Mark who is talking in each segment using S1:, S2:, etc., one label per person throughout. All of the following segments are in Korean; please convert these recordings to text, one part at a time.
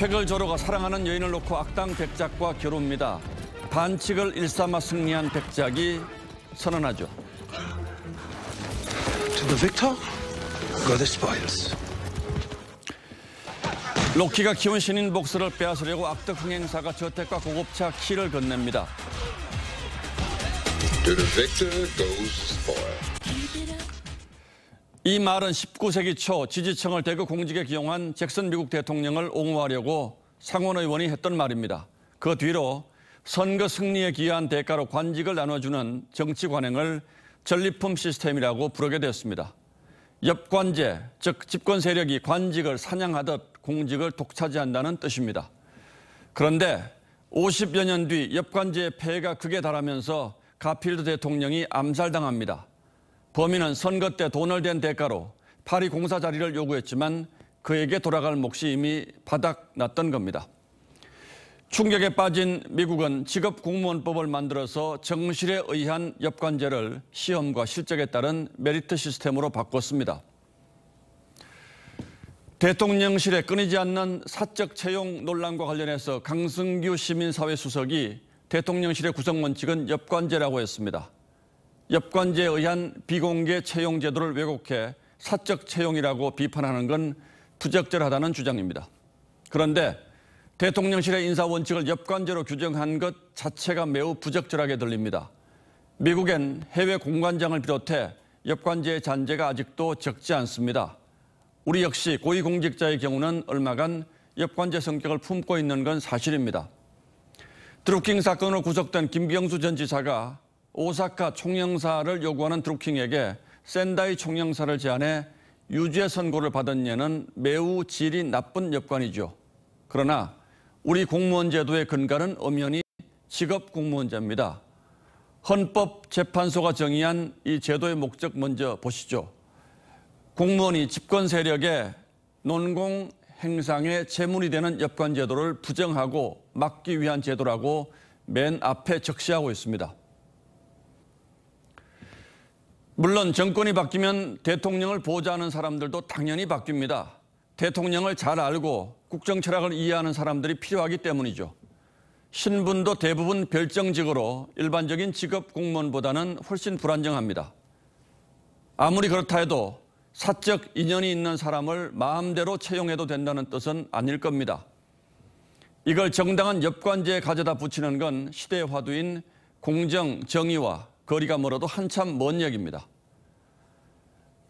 S1: 쾌걸조로가 사랑하는 여인을 놓고 악당 백작과 결혼룹니다 반칙을 일삼아 승리한 백작이 선언하죠. To the victor, go the spoils. 로키가 키운 신인 복수를 빼앗으려고 악덕 흥행사가 저택과 고급차 키를 건넵니다. To the victor goes the spoil. 이 말은 19세기 초 지지층을 대거 공직에 기용한 잭슨 미국 대통령을 옹호하려고 상원 의원이 했던 말입니다. 그 뒤로 선거 승리에 기여한 대가로 관직을 나눠주는 정치 관행을 전리품 시스템이라고 부르게 되었습니다. 옆관제, 즉 집권 세력이 관직을 사냥하듯 공직을 독차지한다는 뜻입니다. 그런데 50여 년 뒤 옆관제의 폐해가 극에 달하면서 가필드 대통령이 암살당합니다. 범인은 선거 때 돈을 댄 대가로 파리 공사 자리를 요구했지만 그에게 돌아갈 몫이 이미 바닥났던 겁니다. 충격에 빠진 미국은 직업 공무원법을 만들어서 정실에 의한 엽관제를 시험과 실적에 따른 메리트 시스템으로 바꿨습니다. 대통령실에 끊이지 않는 사적 채용 논란과 관련해서 강승규 시민사회 수석이 대통령실의 구성 원칙은 엽관제라고 했습니다. 여관제에 의한 비공개 채용 제도를 왜곡해 사적 채용이라고 비판하는 건 부적절하다는 주장입니다. 그런데 대통령실의 인사 원칙을 엽관제로 규정한 것 자체가 매우 부적절하게 들립니다. 미국엔 해외 공관장을 비롯해 엽관제의 잔재가 아직도 적지 않습니다. 우리 역시 고위공직자의 경우는 얼마간 엽관제 성격을 품고 있는 건 사실입니다. 드루킹 사건으로 구속된 김병수전 지사가 오사카 총영사를 요구하는 드루킹에게 샌다이 총영사를 제안해 유죄 선고를 받은 예는 매우 질이 나쁜 역관이죠. 그러나 우리 공무원 제도의 근간은 엄연히 직업 공무원제입니다. 헌법재판소가 정의한 이 제도의 목적 먼저 보시죠. 공무원이 집권 세력의 논공 행상에 재문이 되는 여관 제도를 부정하고 막기 위한 제도라고 맨 앞에 적시하고 있습니다. 물론 정권이 바뀌면 대통령을 보좌하는 사람들도 당연히 바뀝니다. 대통령을 잘 알고 국정 철학을 이해하는 사람들이 필요하기 때문이죠. 신분도 대부분 별정직으로 일반적인 직업 공무원보다는 훨씬 불안정합니다. 아무리 그렇다 해도 사적 인연이 있는 사람을 마음대로 채용해도 된다는 뜻은 아닐 겁니다. 이걸 정당한 역관제에 가져다 붙이는 건 시대의 화두인 공정, 정의와 거리가 멀어도 한참 먼 얘기입니다.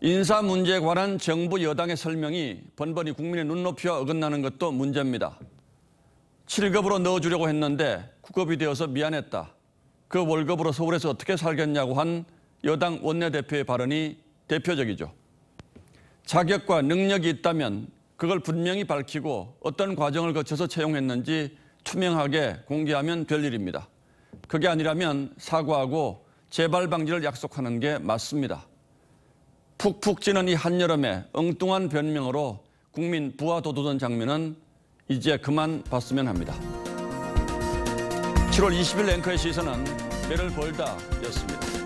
S1: 인사 문제에 관한 정부 여당의 설명이 번번이 국민의 눈높이와 어긋나는 것도 문제입니다. 7급으로 넣어주려고 했는데 9급이 되어서 미안했다. 그 월급으로 서울에서 어떻게 살겠냐고 한 여당 원내대표의 발언이 대표적이죠. 자격과 능력이 있다면 그걸 분명히 밝히고 어떤 과정을 거쳐서 채용했는지 투명하게 공개하면 될 일입니다. 그게 아니라면 사과하고 재발 방지를 약속하는 게 맞습니다. 푹푹 찌는 이 한여름에 엉뚱한 변명으로 국민 부하 도도던 장면은 이제 그만 봤으면 합니다. 7월 20일 앵커의 시선은 배를 벌다였습니다.